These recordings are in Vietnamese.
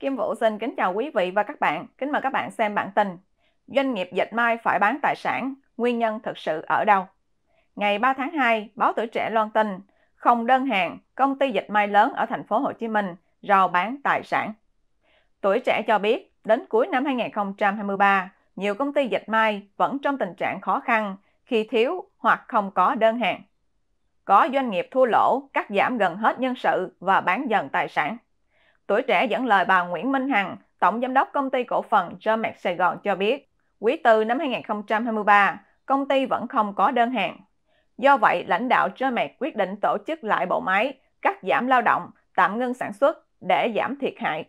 Kim Vũ xin kính chào quý vị và các bạn. Kính mời các bạn xem bản tin. Doanh nghiệp dệt mai phải bán tài sản, nguyên nhân thực sự ở đâu? Ngày 3 tháng 2, báo tuổi trẻ loan tin, không đơn hàng, công ty dệt mai lớn ở thành phố Hồ Chí Minh rào bán tài sản. Tuổi trẻ cho biết, đến cuối năm 2023, nhiều công ty dệt mai vẫn trong tình trạng khó khăn khi thiếu hoặc không có đơn hàng. Có doanh nghiệp thua lỗ, cắt giảm gần hết nhân sự và bán dần tài sản. Tuổi trẻ dẫn lời bà Nguyễn Minh Hằng, Tổng Giám đốc Công ty Cổ phần Germax Sài Gòn cho biết, quý tư năm 2023, công ty vẫn không có đơn hàng. Do vậy, lãnh đạo Germax quyết định tổ chức lại bộ máy, cắt giảm lao động, tạm ngưng sản xuất để giảm thiệt hại,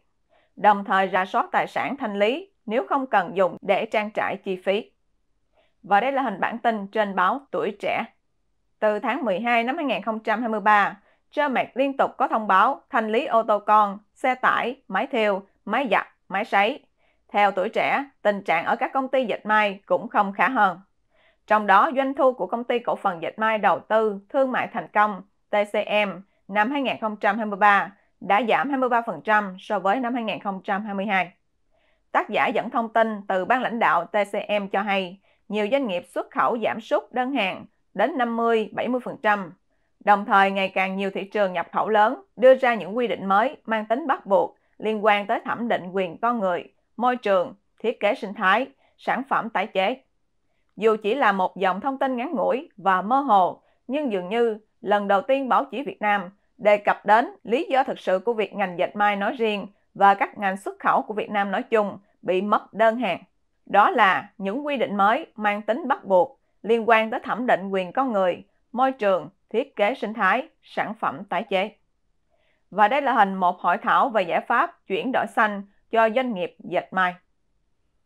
đồng thời ra soát tài sản thanh lý nếu không cần dùng để trang trải chi phí. Và đây là hình bản tin trên báo Tuổi Trẻ. Từ tháng 12 năm 2023, Trơ Mạc liên tục có thông báo thanh lý ô tô con, xe tải, máy thêu, máy giặt, máy sấy. Theo tuổi trẻ, tình trạng ở các công ty dịch may cũng không khả hơn. Trong đó, doanh thu của công ty cổ phần dịch may đầu tư thương mại thành công TCM năm 2023 đã giảm 23% so với năm 2022. Tác giả dẫn thông tin từ ban lãnh đạo TCM cho hay, nhiều doanh nghiệp xuất khẩu giảm sút đơn hàng đến 50-70%, Đồng thời, ngày càng nhiều thị trường nhập khẩu lớn đưa ra những quy định mới mang tính bắt buộc liên quan tới thẩm định quyền con người, môi trường, thiết kế sinh thái, sản phẩm tái chế. Dù chỉ là một dòng thông tin ngắn ngủi và mơ hồ, nhưng dường như lần đầu tiên báo chí Việt Nam đề cập đến lý do thực sự của việc ngành dệt may nói riêng và các ngành xuất khẩu của Việt Nam nói chung bị mất đơn hàng. Đó là những quy định mới mang tính bắt buộc liên quan tới thẩm định quyền con người, môi trường, thiết kế sinh thái, sản phẩm tái chế. Và đây là hình một hội thảo về giải pháp chuyển đổi xanh cho doanh nghiệp dệt may.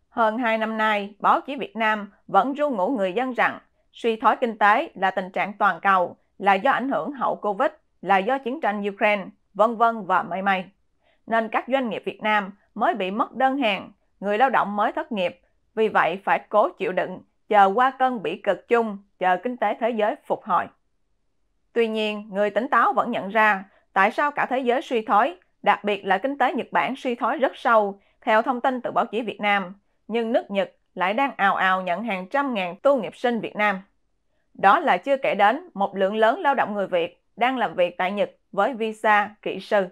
Hơn 2 năm nay, báo chí Việt Nam vẫn ru ngủ người dân rằng suy thoái kinh tế là tình trạng toàn cầu, là do ảnh hưởng hậu Covid, là do chiến tranh Ukraine, vân vân và mây mây Nên các doanh nghiệp Việt Nam mới bị mất đơn hàng, người lao động mới thất nghiệp, vì vậy phải cố chịu đựng, chờ qua cơn bị cực chung, chờ kinh tế thế giới phục hồi. Tuy nhiên, người tỉnh táo vẫn nhận ra tại sao cả thế giới suy thoái, đặc biệt là kinh tế Nhật Bản suy thoái rất sâu, theo thông tin từ báo chí Việt Nam. Nhưng nước Nhật lại đang ào ào nhận hàng trăm ngàn tu nghiệp sinh Việt Nam. Đó là chưa kể đến một lượng lớn lao động người Việt đang làm việc tại Nhật với visa kỹ sư.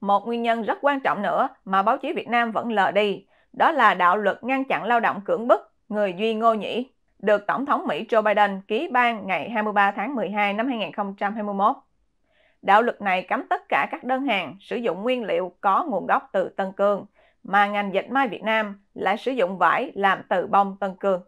Một nguyên nhân rất quan trọng nữa mà báo chí Việt Nam vẫn lờ đi, đó là đạo luật ngăn chặn lao động cưỡng bức người Duy Ngô Nhĩ được Tổng thống Mỹ Joe Biden ký ban ngày 23 tháng 12 năm 2021. Đạo luật này cấm tất cả các đơn hàng sử dụng nguyên liệu có nguồn gốc từ Tân Cương, mà ngành dệt may Việt Nam lại sử dụng vải làm từ bông Tân Cương.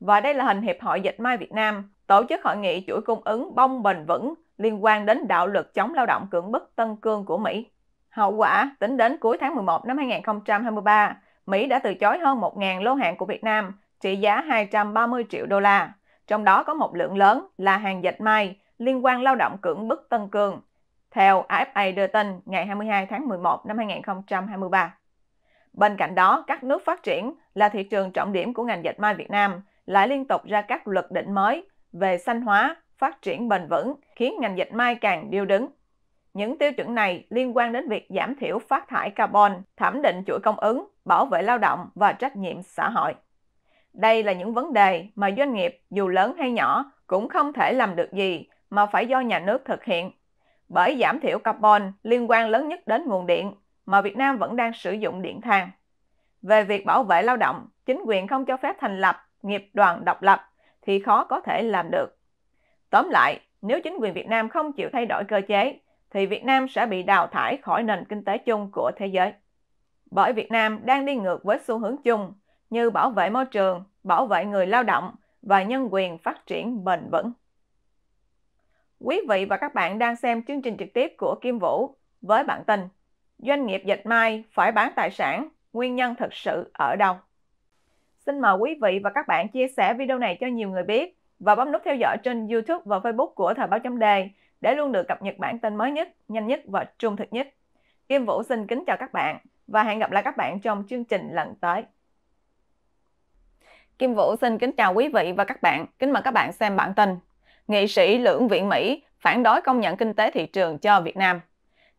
Và đây là hình Hiệp hội Dệt may Việt Nam tổ chức hội nghị chuỗi cung ứng bông bền vững liên quan đến đạo luật chống lao động cưỡng bức Tân Cương của Mỹ. Hậu quả, tính đến cuối tháng 11 năm 2023, Mỹ đã từ chối hơn 1.000 lô hàng của Việt Nam trị giá 230 triệu đô la, trong đó có một lượng lớn là hàng dệt may liên quan lao động cưỡng bức Tân Cường, theo AFA đưa tin ngày 22 tháng 11 năm 2023. Bên cạnh đó, các nước phát triển là thị trường trọng điểm của ngành dệt may Việt Nam lại liên tục ra các luật định mới về xanh hóa, phát triển bền vững, khiến ngành dệt may càng điêu đứng. Những tiêu chuẩn này liên quan đến việc giảm thiểu phát thải carbon, thẩm định chuỗi cung ứng, bảo vệ lao động và trách nhiệm xã hội. Đây là những vấn đề mà doanh nghiệp dù lớn hay nhỏ cũng không thể làm được gì mà phải do nhà nước thực hiện. Bởi giảm thiểu carbon liên quan lớn nhất đến nguồn điện mà Việt Nam vẫn đang sử dụng điện than. Về việc bảo vệ lao động, chính quyền không cho phép thành lập nghiệp đoàn độc lập thì khó có thể làm được. Tóm lại, nếu chính quyền Việt Nam không chịu thay đổi cơ chế thì Việt Nam sẽ bị đào thải khỏi nền kinh tế chung của thế giới. Bởi Việt Nam đang đi ngược với xu hướng chung như bảo vệ môi trường, bảo vệ người lao động và nhân quyền phát triển bền vững. Quý vị và các bạn đang xem chương trình trực tiếp của Kim Vũ với bản tin Doanh nghiệp dịch mai phải bán tài sản, nguyên nhân thực sự ở đâu? Xin mời quý vị và các bạn chia sẻ video này cho nhiều người biết và bấm nút theo dõi trên YouTube và Facebook của Thời báo chấm đề để luôn được cập nhật bản tin mới nhất, nhanh nhất và trung thực nhất. Kim Vũ xin kính chào các bạn và hẹn gặp lại các bạn trong chương trình lần tới. Kim Vũ xin kính chào quý vị và các bạn. Kính mời các bạn xem bản tin. Nghị sĩ lưỡng viện Mỹ phản đối công nhận kinh tế thị trường cho Việt Nam.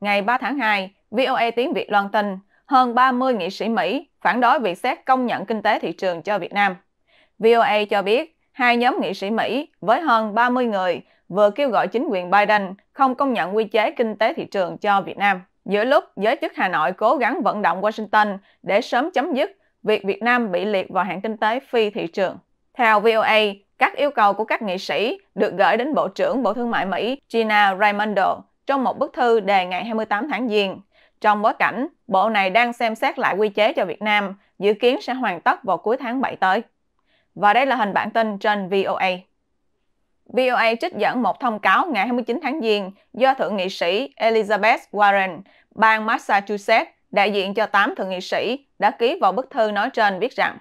Ngày 3 tháng 2, VOA tiếng Việt loan tin hơn 30 nghị sĩ Mỹ phản đối việc xét công nhận kinh tế thị trường cho Việt Nam. VOA cho biết hai nhóm nghị sĩ Mỹ với hơn 30 người vừa kêu gọi chính quyền Biden không công nhận quy chế kinh tế thị trường cho Việt Nam. Giữa lúc giới chức Hà Nội cố gắng vận động Washington để sớm chấm dứt việc Việt Nam bị liệt vào hạng kinh tế phi thị trường. Theo VOA, các yêu cầu của các nghị sĩ được gửi đến Bộ trưởng Bộ Thương mại Mỹ Gina Raimondo trong một bức thư đề ngày 28 tháng Giêng. Trong bối cảnh, bộ này đang xem xét lại quy chế cho Việt Nam, dự kiến sẽ hoàn tất vào cuối tháng 7 tới. Và đây là hình bản tin trên VOA. VOA trích dẫn một thông cáo ngày 29 tháng Giêng do Thượng nghị sĩ Elizabeth Warren, bang Massachusetts, đại diện cho 8 thượng nghị sĩ đã ký vào bức thư nói trên viết rằng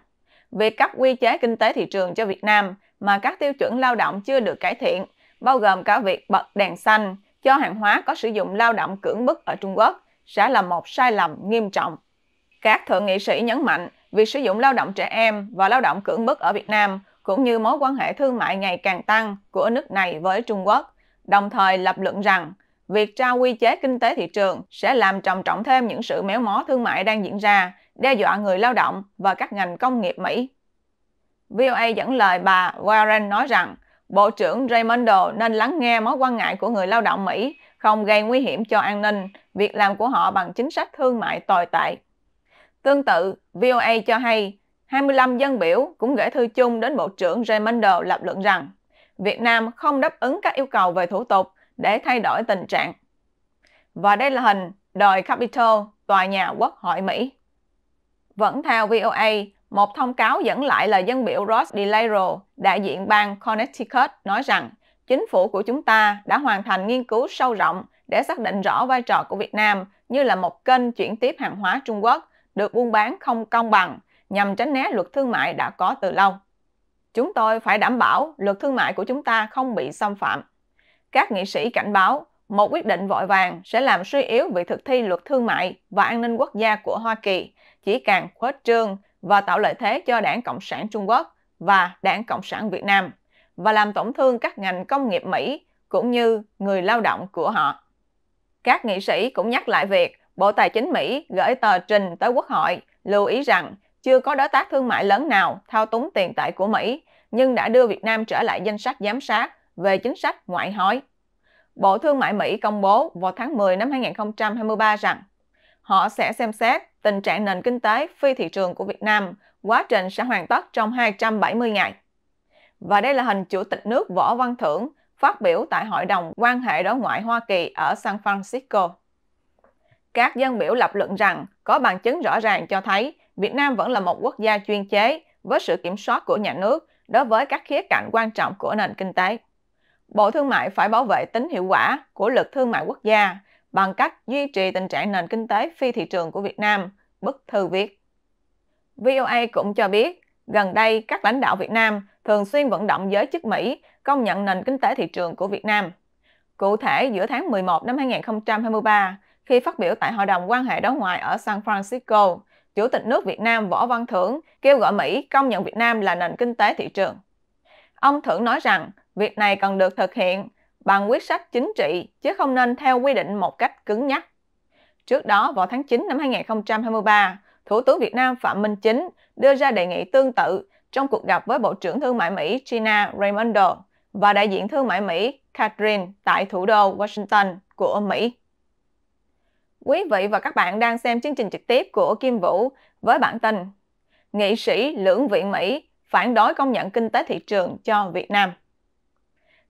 việc cấp quy chế kinh tế thị trường cho Việt Nam mà các tiêu chuẩn lao động chưa được cải thiện, bao gồm cả việc bật đèn xanh cho hàng hóa có sử dụng lao động cưỡng bức ở Trung Quốc sẽ là một sai lầm nghiêm trọng. Các thượng nghị sĩ nhấn mạnh việc sử dụng lao động trẻ em và lao động cưỡng bức ở Việt Nam cũng như mối quan hệ thương mại ngày càng tăng của nước này với Trung Quốc, đồng thời lập luận rằng việc trao quy chế kinh tế thị trường sẽ làm trầm trọng thêm những sự méo mó thương mại đang diễn ra, đe dọa người lao động và các ngành công nghiệp Mỹ. VOA dẫn lời bà Warren nói rằng Bộ trưởng Raimondo nên lắng nghe mối quan ngại của người lao động Mỹ, không gây nguy hiểm cho an ninh, việc làm của họ bằng chính sách thương mại tồi tệ. Tương tự, VOA cho hay 25 dân biểu cũng gửi thư chung đến Bộ trưởng Raimondo lập luận rằng Việt Nam không đáp ứng các yêu cầu về thủ tục để thay đổi tình trạng. Và đây là hình đồi Capitol, tòa nhà Quốc hội Mỹ. Vẫn theo VOA, một thông cáo dẫn lại lời dân biểu Ross DeLauro, đại diện bang Connecticut, nói rằng chính phủ của chúng ta đã hoàn thành nghiên cứu sâu rộng để xác định rõ vai trò của Việt Nam như là một kênh chuyển tiếp hàng hóa Trung Quốc được buôn bán không công bằng nhằm tránh né luật thương mại đã có từ lâu. Chúng tôi phải đảm bảo luật thương mại của chúng ta không bị xâm phạm các nghị sĩ cảnh báo một quyết định vội vàng sẽ làm suy yếu việc thực thi luật thương mại và an ninh quốc gia của Hoa Kỳ, chỉ càng khuếch trương và tạo lợi thế cho Đảng Cộng sản Trung Quốc và Đảng Cộng sản Việt Nam và làm tổn thương các ngành công nghiệp Mỹ cũng như người lao động của họ. Các nghị sĩ cũng nhắc lại việc Bộ Tài chính Mỹ gửi tờ trình tới Quốc hội lưu ý rằng chưa có đối tác thương mại lớn nào thao túng tiền tệ của Mỹ nhưng đã đưa Việt Nam trở lại danh sách giám sát về chính sách ngoại hối. Bộ Thương mại Mỹ công bố vào tháng 10 năm 2023 rằng họ sẽ xem xét tình trạng nền kinh tế phi thị trường của Việt Nam quá trình sẽ hoàn tất trong 270 ngày. Và đây là hình Chủ tịch nước Võ Văn Thưởng phát biểu tại Hội đồng quan hệ đối ngoại Hoa Kỳ ở San Francisco. Các dân biểu lập luận rằng có bằng chứng rõ ràng cho thấy Việt Nam vẫn là một quốc gia chuyên chế với sự kiểm soát của nhà nước đối với các khía cạnh quan trọng của nền kinh tế. Bộ Thương mại phải bảo vệ tính hiệu quả của lực thương mại quốc gia bằng cách duy trì tình trạng nền kinh tế phi thị trường của Việt Nam, bức thư viết. VOA cũng cho biết, gần đây các lãnh đạo Việt Nam thường xuyên vận động giới chức Mỹ công nhận nền kinh tế thị trường của Việt Nam. Cụ thể, giữa tháng 11 năm 2023, khi phát biểu tại Hội đồng quan hệ đối ngoại ở San Francisco, Chủ tịch nước Việt Nam Võ Văn Thưởng kêu gọi Mỹ công nhận Việt Nam là nền kinh tế thị trường. Ông Thưởng nói rằng Việc này cần được thực hiện bằng quyết sách chính trị chứ không nên theo quy định một cách cứng nhắc. Trước đó vào tháng 9 năm 2023, Thủ tướng Việt Nam Phạm Minh Chính đưa ra đề nghị tương tự trong cuộc gặp với Bộ trưởng Thương mại Mỹ Gina Raimondo và đại diện Thương mại Mỹ Catherine tại thủ đô Washington của Mỹ. Quý vị và các bạn đang xem chương trình trực tiếp của Kim Vũ với bản tin Nghị sĩ lưỡng viện Mỹ phản đối công nhận kinh tế thị trường cho Việt Nam.